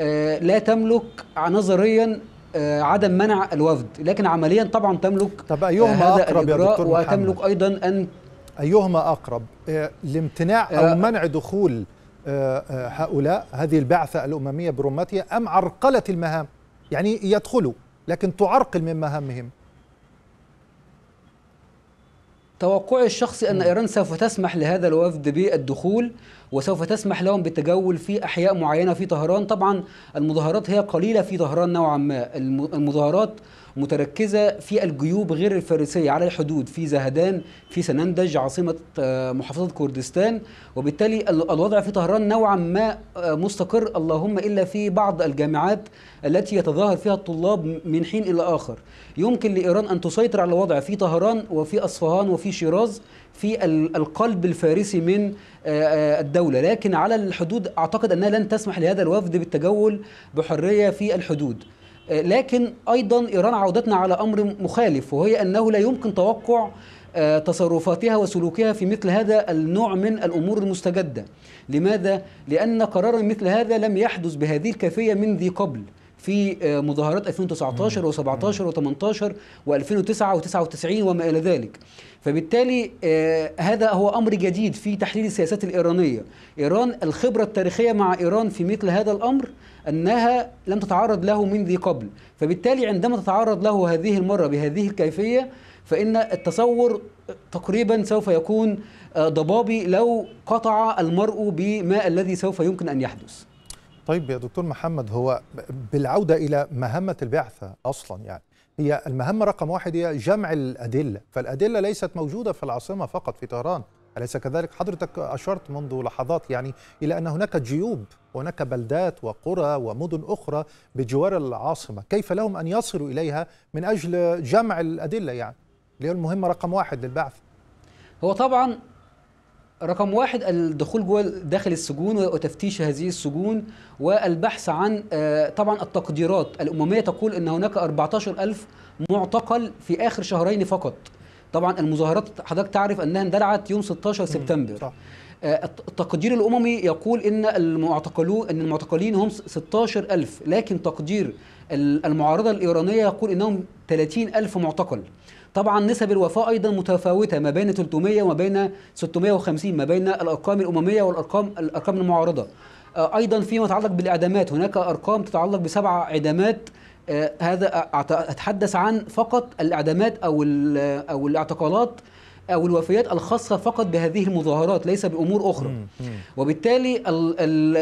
آه، لا تملك نظريا آه، عدم منع الوفد لكن عمليا طبعا تملك طب أيهما هذا أقرب يا دكتور وتملك محمد. أيضا أن أيهما أقرب الامتناع أو منع دخول هؤلاء هذه البعثة الأممية برمتها أم عرقلة المهام يعني يدخلوا لكن تعرقل من مهامهم توقعي الشخصي أن إيران سوف تسمح لهذا الوفد بالدخول وسوف تسمح لهم بالتجول في أحياء معينة في طهران طبعا المظاهرات هي قليلة في طهران نوعا ما المظاهرات متركزة في الجيوب غير الفارسية على الحدود في زهدان في سنندج عاصمة آه، محافظة كردستان وبالتالي الوضع في طهران نوعا ما آه، مستقر اللهم إلا في بعض الجامعات التي يتظاهر فيها الطلاب من حين إلى آخر يمكن لإيران أن تسيطر على الوضع في طهران وفي أصفهان وفي شيراز في القلب الفارسي من آه، الدولة لكن على الحدود أعتقد أنها لن تسمح لهذا الوفد بالتجول بحرية في الحدود آه، لكن أيضا إيران عودتنا على أمر مخالف وهي أنه لا يمكن توقع آه، تصرفاتها وسلوكها في مثل هذا النوع من الأمور المستجدة لماذا؟ لأن قرارا مثل هذا لم يحدث بهذه الكيفية من ذي قبل في آه، مظاهرات 2019 و17 و18 و2009 و99 وما الى ذلك فبالتالي هذا هو امر جديد في تحليل السياسات الايرانيه ايران الخبره التاريخيه مع ايران في مثل هذا الامر أنها لم تتعرض له من ذي قبل فبالتالي عندما تتعرض له هذه المرة بهذه الكيفية فإن التصور تقريبا سوف يكون آه، ضبابي لو قطع المرء بما الذي سوف يمكن أن يحدث طيب يا دكتور محمد هو بالعودة إلى مهمة البعثة أصلا يعني هي المهمة رقم واحد هي جمع الأدلة فالأدلة ليست موجودة في العاصمة فقط في طهران أليس كذلك؟ حضرتك أشرت منذ لحظات يعني إلى أن هناك جيوب هناك بلدات وقرى ومدن أخرى بجوار العاصمة كيف لهم أن يصلوا إليها من أجل جمع الأدلة يعني اللي هي المهمة رقم واحد للبعث هو طبعا رقم واحد الدخول جوه داخل السجون وتفتيش هذه السجون والبحث عن آه، طبعا التقديرات الأممية تقول أن هناك 14000 معتقل في آخر شهرين فقط طبعا المظاهرات حضرتك تعرف انها اندلعت يوم 16 سبتمبر صح. آه، التقدير الاممي يقول ان المعتقلون ان المعتقلين هم 16000 لكن تقدير المعارضه الايرانيه يقول انهم 30000 معتقل طبعا نسب الوفاة ايضا متفاوته ما بين 300 وما بين 650 ما بين الارقام الامميه والارقام الارقام المعارضه آه، ايضا فيما يتعلق بالاعدامات هناك ارقام تتعلق بسبع اعدامات آه، هذا أتحدث عن فقط الإعدامات أو أو الاعتقالات أو الوفيات الخاصة فقط بهذه المظاهرات ليس بأمور أخرى وبالتالي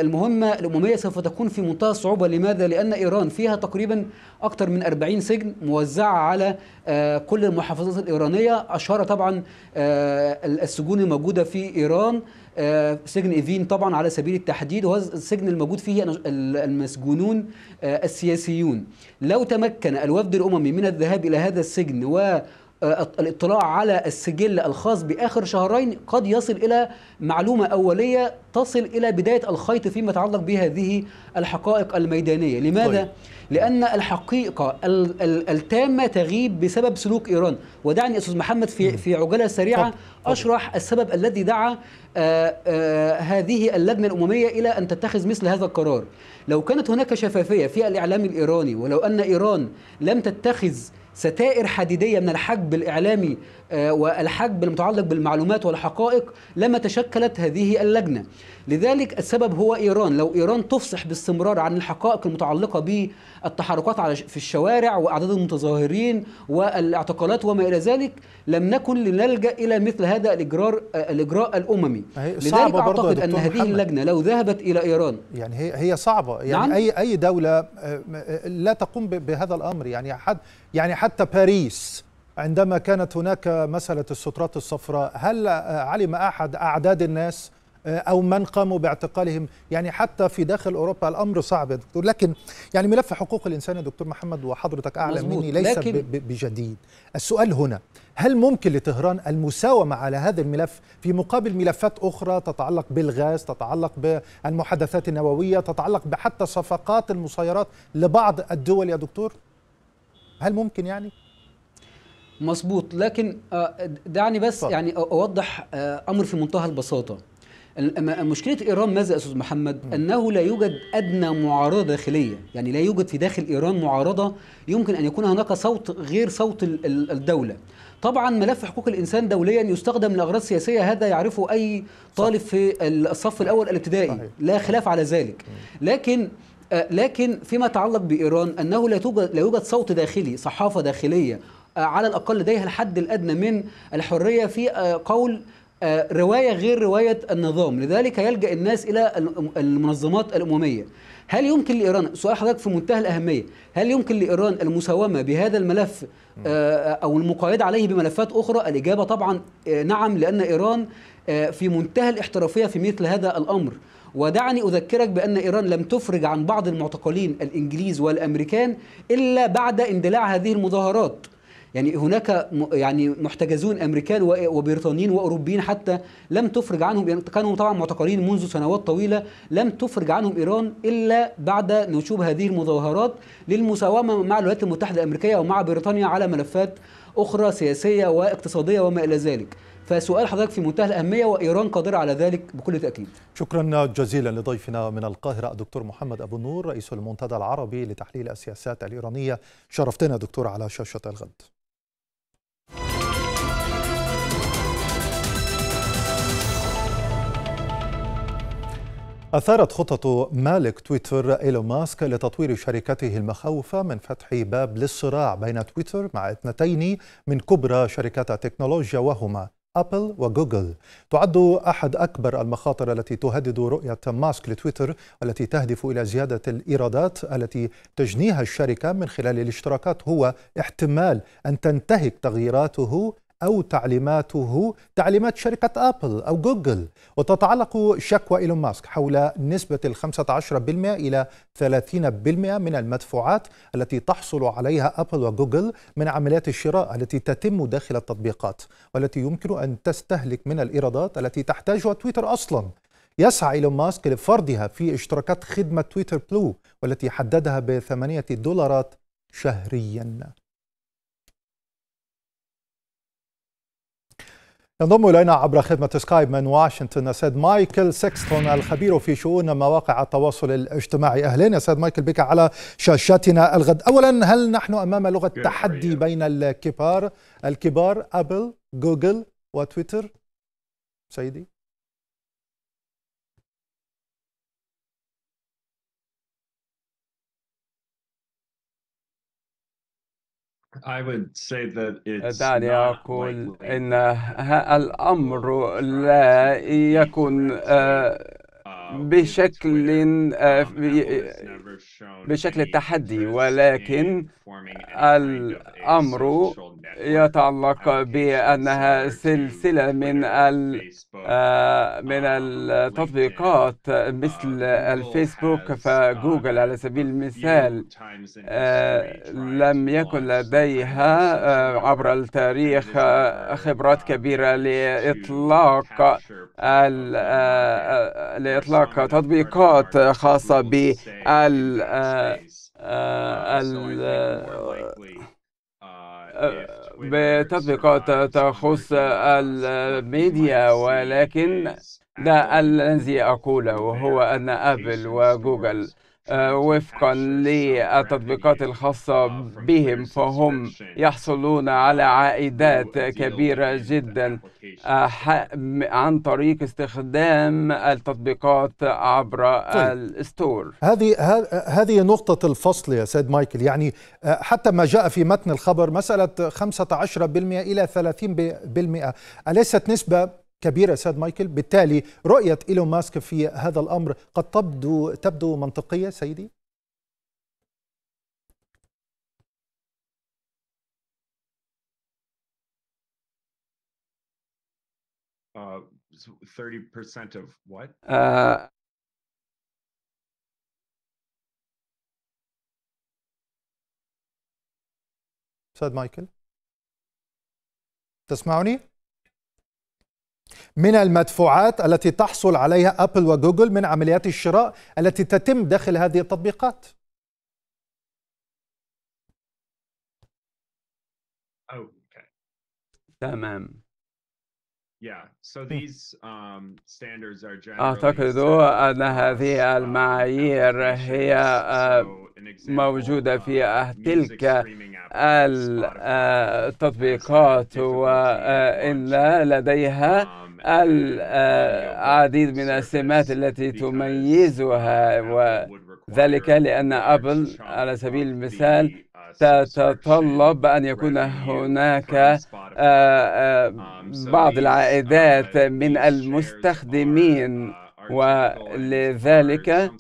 المهمة الأممية سوف تكون في منتهى الصعوبة لماذا؟ لأن إيران فيها تقريبا أكثر من 40 سجن موزعة على آه، كل المحافظات الإيرانية أشهر طبعا آه، السجون الموجودة في إيران آه، سجن ايفين طبعا على سبيل التحديد وهو السجن الموجود فيه المسجونون آه، السياسيون لو تمكن الوفد الاممي من الذهاب الى هذا السجن و آه، الاطلاع على السجل الخاص باخر شهرين قد يصل الى معلومه اوليه تصل الى بدايه الخيط فيما يتعلق بهذه الحقائق الميدانيه، لماذا؟ طيب. لان الحقيقه التامه تغيب بسبب سلوك ايران، ودعني استاذ محمد في في عجاله سريعه اشرح السبب الذي دعا آه، آه، هذه اللجنه الامميه الى ان تتخذ مثل هذا القرار. لو كانت هناك شفافيه في الاعلام الايراني ولو ان ايران لم تتخذ ستائر حديديه من الحجب الاعلامي آه، والحجب المتعلق بالمعلومات والحقائق لما تشكلت هذه اللجنة لذلك السبب هو إيران لو إيران تفصح باستمرار عن الحقائق المتعلقة بالتحركات في الشوارع وأعداد المتظاهرين والاعتقالات وما إلى ذلك لم نكن لنلجأ إلى مثل هذا الإجرار آه، الإجراء الأممي لذلك أعتقد أن هذه محمد. اللجنة لو ذهبت إلى إيران يعني هي هي صعبة يعني نعم. أي أي دولة آه، لا تقوم بهذا الأمر يعني حد يعني حتى باريس عندما كانت هناك مسألة السترات الصفراء هل آه، علم أحد أعداد الناس آه، أو من قاموا باعتقالهم يعني حتى في داخل أوروبا الأمر صعب دكتور لكن يعني ملف حقوق الإنسان يا دكتور محمد وحضرتك أعلم مني ليس بجديد السؤال هنا هل ممكن لطهران المساومة على هذا الملف في مقابل ملفات أخرى تتعلق بالغاز تتعلق بالمحادثات النووية تتعلق بحتى صفقات المسيرات لبعض الدول يا دكتور هل ممكن يعني؟ مظبوط لكن آه، دعني بس فضل. يعني اوضح آه، امر في منتهى البساطه مشكله ايران ماذا استاذ محمد م. انه لا يوجد ادنى معارضه داخليه يعني لا يوجد في داخل ايران معارضه يمكن ان يكون هناك صوت غير صوت الدوله طبعا ملف حقوق الانسان دوليا يستخدم لاغراض سياسيه هذا يعرفه اي طالب في الصف الاول الابتدائي لا خلاف على ذلك لكن آه، لكن فيما يتعلق بايران انه لا يوجد صوت داخلي صحافه داخليه آه، على الاقل لديها الحد الادنى من الحريه في آه، قول آه، روايه غير روايه النظام لذلك يلجا الناس الى المنظمات الامميه هل يمكن لايران سؤال حضرتك في منتهى الاهميه هل يمكن لايران المساومه بهذا الملف او المقايضه عليه بملفات اخرى الاجابه طبعا نعم لان ايران في منتهى الاحترافيه في مثل هذا الامر ودعني أذكرك بأن إيران لم تفرج عن بعض المعتقلين الإنجليز والأمريكان إلا بعد اندلاع هذه المظاهرات يعني هناك يعني محتجزون امريكان وبريطانيين واوروبيين حتى لم تفرج عنهم يعني كانوا طبعا معتقلين منذ سنوات طويله لم تفرج عنهم ايران الا بعد نشوب هذه المظاهرات للمساومه مع الولايات المتحده الامريكيه ومع بريطانيا على ملفات اخرى سياسيه واقتصاديه وما الى ذلك فسؤال حضرتك في منتهى الأهمية وإيران قادرة على ذلك بكل تأكيد شكرا جزيلا لضيفنا من القاهرة الدكتور محمد أبو النور رئيس المنتدى العربي لتحليل السياسات الإيرانية شرفتنا دكتور على شاشة الغد أثارت خطط مالك تويتر إيلون ماسك لتطوير شركته المخوفة من فتح باب للصراع بين تويتر مع اثنتين من كبرى شركات التكنولوجيا وهما أبل وجوجل تعد أحد أكبر المخاطر التي تهدد رؤية ماسك لتويتر والتي تهدف إلى زيادة الإيرادات التي تجنيها الشركة من خلال الاشتراكات هو احتمال أن تنتهك تغييراته أو تعليماته تعليمات شركة أبل أو جوجل وتتعلق شكوى إيلون ماسك حول نسبة ال 15% إلى 30% من المدفوعات التي تحصل عليها أبل وجوجل من عمليات الشراء التي تتم داخل التطبيقات والتي يمكن أن تستهلك من الإيرادات التي تحتاجها تويتر أصلاً يسعى إيلون ماسك لفرضها في اشتراكات خدمة تويتر بلو والتي حددها بثمانية دولارات شهرياً ينضم الينا عبر خدمه سكايب من واشنطن السيد مايكل سيكستون الخبير في شؤون مواقع التواصل الاجتماعي اهلين يا سيد مايكل بك على شاشتنا الغد اولا هل نحن امام لغه تحدي بين الكبار الكبار ابل جوجل وتويتر سيدي دعني أقول إن الأمر لا يكون بشكل بشكل آه، آه، تحدي ولكن الأمر يتعلق بأنها سلسلة من آه، من um, التطبيقات um, مثل الفيسبوك فجوجل على سبيل المثال لم يكن لديها عبر التاريخ خبرات um, كبيرة لإطلاق إطلاق تطبيقات خاصة بال آه، آه، آه، بتطبيقات تخص الميديا ولكن ده الذي أقوله هو أن أبل وجوجل وفقا للتطبيقات الخاصة بهم فهم يحصلون على عائدات كبيرة جدا عن طريق استخدام التطبيقات عبر طيب. الستور هذه هذه نقطة الفصل يا سيد مايكل يعني حتى ما جاء في متن الخبر مسألة 15% إلى 30% أليست نسبة كبيرة سيد مايكل بالتالي رؤية إيلون ماسك في هذا الأمر قد تبدو, تبدو منطقية سيدي Uh, 30% of what? Uh, استاذ مايكل تسمعني؟ من المدفوعات التي تحصل عليها ابل وجوجل من عمليات الشراء التي تتم داخل هذه التطبيقات تمام Hmm. Um, أعتقد أن هذه um, المعايير هي آه، موجودة في uh, آه، تلك التطبيقات آه، وإن لديها um, العديد من السمات التي تميزها وذلك لأن أبل على سبيل المثال تتطلب أن يكون هناك آه، آه، بعض العائدات من المستخدمين ولذلك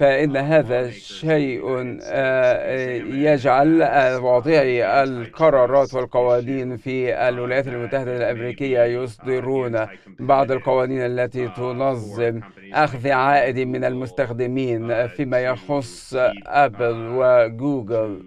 فإن هذا شيء آه، يجعل واضعي القرارات والقوانين في الولايات المتحدة الأمريكية يصدرون بعض القوانين التي تنظم أخذ عائد من المستخدمين فيما يخص أبل وجوجل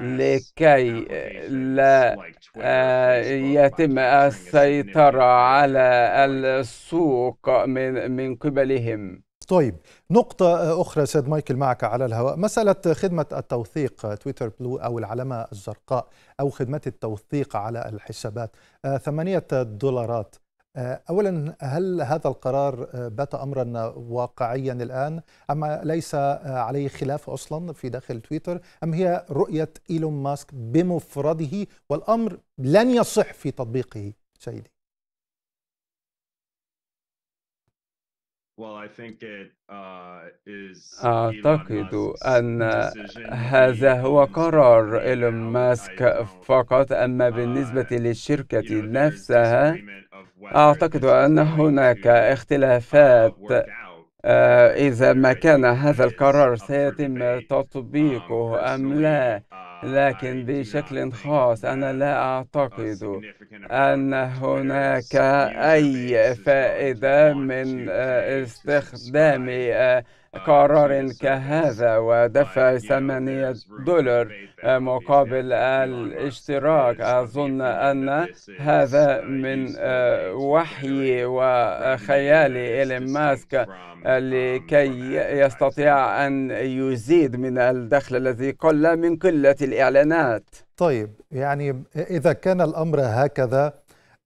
لكي لا آه، يتم السيطرة على السوق من قبلهم طيب نقطة أخرى سيد مايكل معك على الهواء مسألة خدمة التوثيق آه، تويتر بلو أو العلامة الزرقاء أو خدمة التوثيق على الحسابات آه، ثمانية دولارات آه، أولا هل هذا القرار بات أمرا واقعيا الآن أم ليس عليه خلاف أصلا في داخل تويتر أم هي رؤية إيلون ماسك بمفرده والأمر لن يصح في تطبيقه سيدي Uh, أعتقد أن هذا هو قرار إيلون ماسك فقط أما uh, بالنسبة للشركة نفسها أعتقد أن هناك uh, اختلافات آه، إذا ما كان هذا القرار سيتم um, تطبيقه أم لا لكن بشكل خاص أنا لا أعتقد أن هناك أي فائدة من آه، استخدام آه، آه، قرار كهذا ودفع ثمانية دولار آه، مقابل الاشتراك أظن أن هذا من وحي uh, uh, وخيال إيلون ماسك um, لكي يستطيع أن يزيد من الدخل الذي قل من قلة الإعلانات طيب يعني إذا كان الأمر هكذا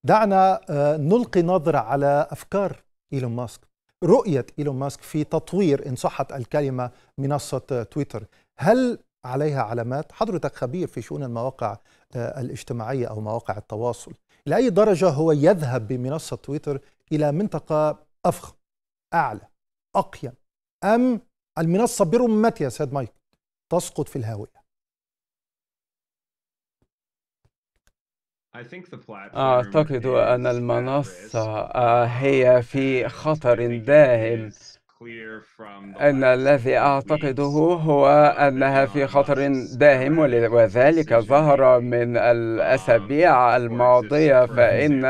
دعنا آه، نلقي نظرة على أفكار إيلون ماسك رؤية إيلون ماسك في تطوير إن صحت الكلمة منصة تويتر هل عليها علامات حضرتك خبير في شؤون المواقع آه، الاجتماعية أو مواقع التواصل لأي درجة هو يذهب بمنصة تويتر إلى منطقة أفخم أعلى أقيم أم المنصة برمتها سيد مايك تسقط في الهاوية أعتقد أن المنصة هي في خطر داهم أن الذي أعتقده هو أنها في خطر داهم وذلك ظهر من um, الأسابيع الماضية فإن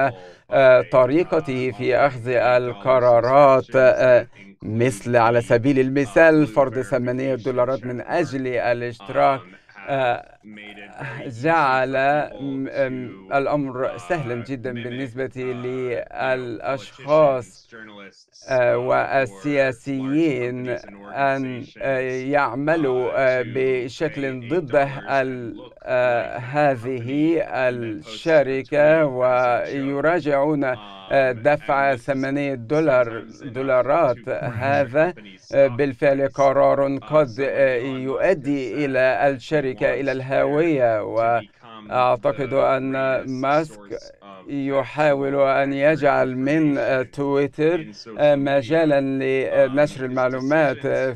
آه، um, طريقته في أخذ القرارات آه، مثل على سبيل uh, المثال فرض 8 دولارات من أجل um, الاشتراك آه، جعل الأمر uh, سهلا جدا بالنسبة uh, للأشخاص آه، uh, والسياسيين أن آه، يعملوا بشكل ضد هذه الشركة ويراجعون um, دفع ثمانية دولار دولارات هذا بالفعل قرار قد يؤدي إلى الشركة إلى الهدف الهاوية وأعتقد أن ماسك يحاول أن يجعل من تويتر آه، مجالا لنشر المعلومات آه،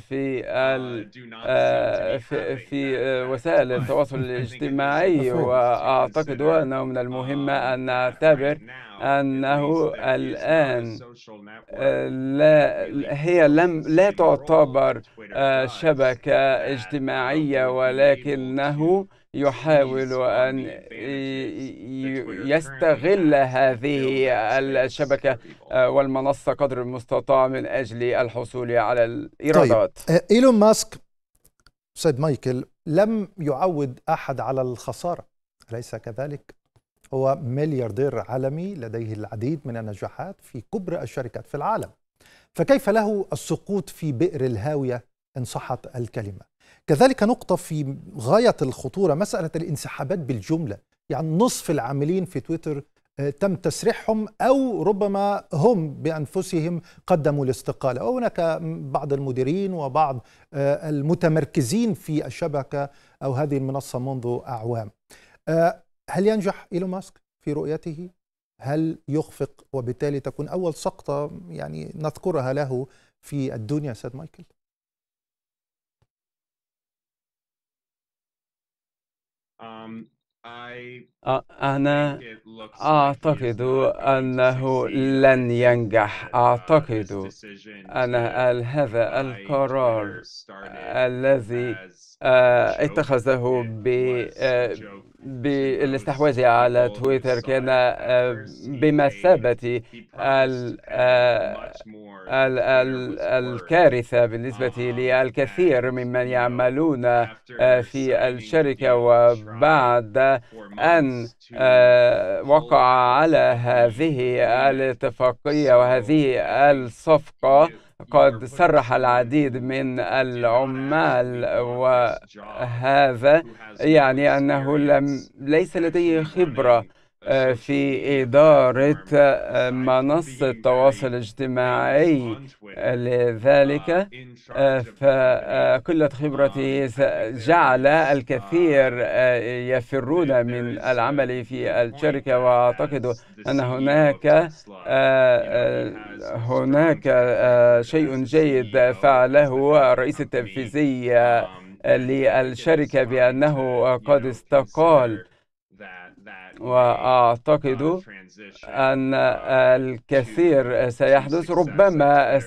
آه، في في وسائل التواصل الاجتماعي وأعتقد أنه من المهم أن نعتبر أنه الآن لا هي لم لا تعتبر شبكة اجتماعية ولكنه يحاول أن يستغل هذه الشبكة آه، والمنصة قدر المستطاع من أجل الحصول على طيب، الإيرادات طيب. إيلون ماسك سيد مايكل لم يعود أحد على الخسارة أليس كذلك؟ هو ملياردير عالمي لديه العديد من النجاحات في كبرى الشركات في العالم فكيف له السقوط في بئر الهاوية إن صحت الكلمة كذلك نقطة في غاية الخطورة مسألة الانسحابات بالجملة يعني نصف العاملين في تويتر آه، تم تسريحهم او ربما هم بانفسهم قدموا الاستقاله وهناك بعض المديرين وبعض آه، المتمركزين في الشبكه او هذه المنصه منذ اعوام آه، هل ينجح ايلون ماسك في رؤيته هل يخفق وبالتالي تكون اول سقطه يعني نذكرها له في الدنيا سيد مايكل Um, أنا أعتقد أنه لن ينجح أعتقد أن هذا القرار الذي آه، اتخذه بالاستحواذ على تويتر كان آه، بمثابة آه، ال ال الكارثة بالنسبة للكثير ممن يعملون آه، في الشركة وبعد أن وقع على هذه الاتفاقية وهذه الصفقة قد صرح العديد من العمال وهذا يعني أنه لم ليس لديه خبرة آه، في إدارة آه، منصة التواصل الاجتماعي آه، لذلك فكل خبرتي جعل الكثير يفرون من العمل في الشركة وأعتقد أن هناك هناك شيء جيد فعله الرئيس التنفيذي للشركة بأنه قد استقال وأعتقد أن uh, الكثير سيحدث ربما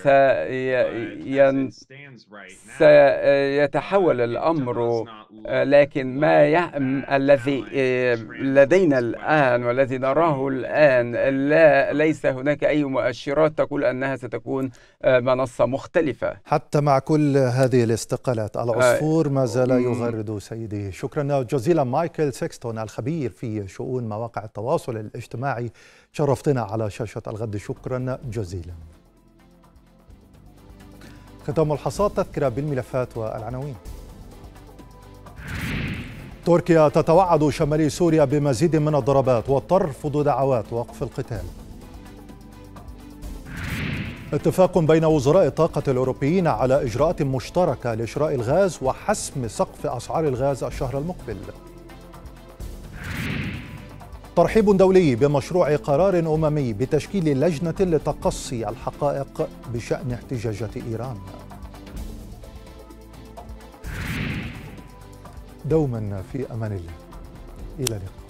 سيتحول uh, الأمر uh, لكن ما الذي آه، لدينا الآن والذي نراه الآن لا ليس هناك أي مؤشرات تقول أنها ستكون آه، منصة مختلفة حتى مع كل هذه الاستقالات آه، العصفور ما زال يغرد سيدي شكرا جزيلا مايكل سيكستون الخبير في شؤون من مواقع التواصل الاجتماعي شرفتنا على شاشة الغد شكرا جزيلا ختام الحصاد تذكرة بالملفات والعناوين تركيا تتوعد شمالي سوريا بمزيد من الضربات وترفض دعوات وقف القتال اتفاق بين وزراء الطاقة الأوروبيين على إجراءات مشتركة لشراء الغاز وحسم سقف أسعار الغاز الشهر المقبل ترحيب دولي بمشروع قرار أممي بتشكيل لجنة لتقصي الحقائق بشأن احتجاجات إيران دوما في أمان الله إلى اللقاء